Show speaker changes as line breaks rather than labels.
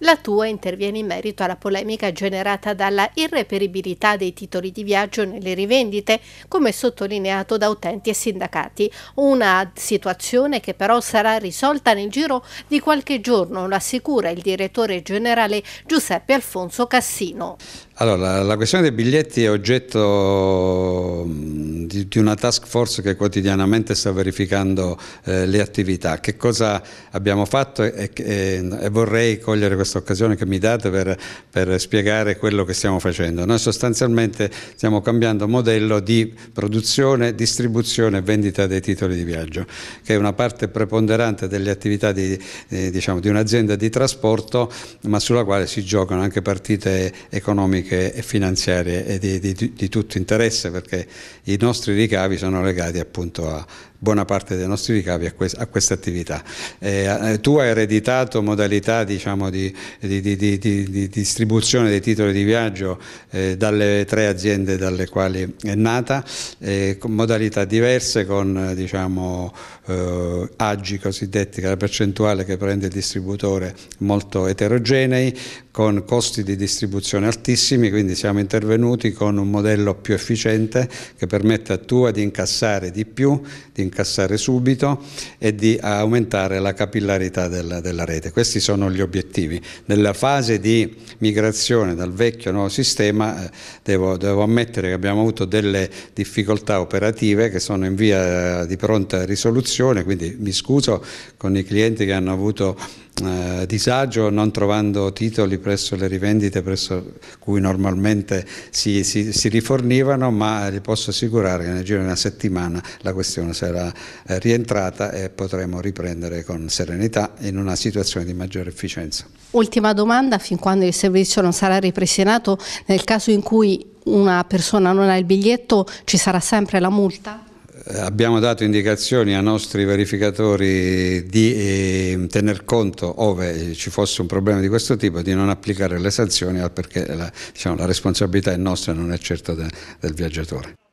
La tua interviene in merito alla polemica generata dalla irreperibilità dei titoli di viaggio nelle rivendite, come sottolineato da utenti e sindacati, una situazione che però sarà risolta nel giro di qualche giorno, lo assicura il direttore generale Giuseppe Alfonso Cassino.
Allora, la questione dei biglietti è oggetto di, di, una task force che quotidianamente sta verificando eh, le attività. Che cosa abbiamo fatto e, e, e, vorrei cogliere questa occasione che mi date per, per spiegare quello che stiamo facendo. Noi sostanzialmente stiamo cambiando modello di produzione, distribuzione e vendita dei titoli di viaggio, che è una parte preponderante delle attività di, eh, diciamo, di un'azienda di trasporto, ma sulla quale si giocano anche partite economiche e finanziarie e di, di, di tutto interesse, perché i nostri nostri ricavi sono legati appunto a buona parte dei nostri ricavi a, questa attività. Eh, eh, tu hai ereditato modalità diciamo, di, di, di, di, distribuzione dei titoli di viaggio eh, dalle tre aziende dalle quali è nata, eh, con modalità diverse con diciamo, eh, agi cosiddetti, che è la percentuale che prende il distributore molto eterogenei, con costi di distribuzione altissimi, quindi siamo intervenuti con un modello più efficiente che permette a Tua di incassare di più, di incassare subito e di aumentare la capillarità della, della rete. Questi sono gli obiettivi. Nella fase di migrazione dal vecchio nuovo sistema eh, devo, devo ammettere che abbiamo avuto delle difficoltà operative che sono in via eh, di pronta risoluzione, quindi mi scuso con i clienti che hanno avuto eh, disagio non trovando titoli presso le rivendite presso cui normalmente si, si, si rifornivano, ma vi posso assicurare che nel giro di una settimana la questione sarà eh, rientrata e potremo riprendere con serenità in una situazione di maggiore efficienza.
Ultima domanda, fin quando il servizio non sarà ripristinato, nel caso in cui una persona non ha il biglietto ci sarà sempre la multa?
Eh, abbiamo dato indicazioni ai nostri verificatori di ehm, tener conto, ove ci fosse un problema di questo tipo, di non applicare le sanzioni perché la, diciamo,
la responsabilità è nostra e non è certa de, del viaggiatore.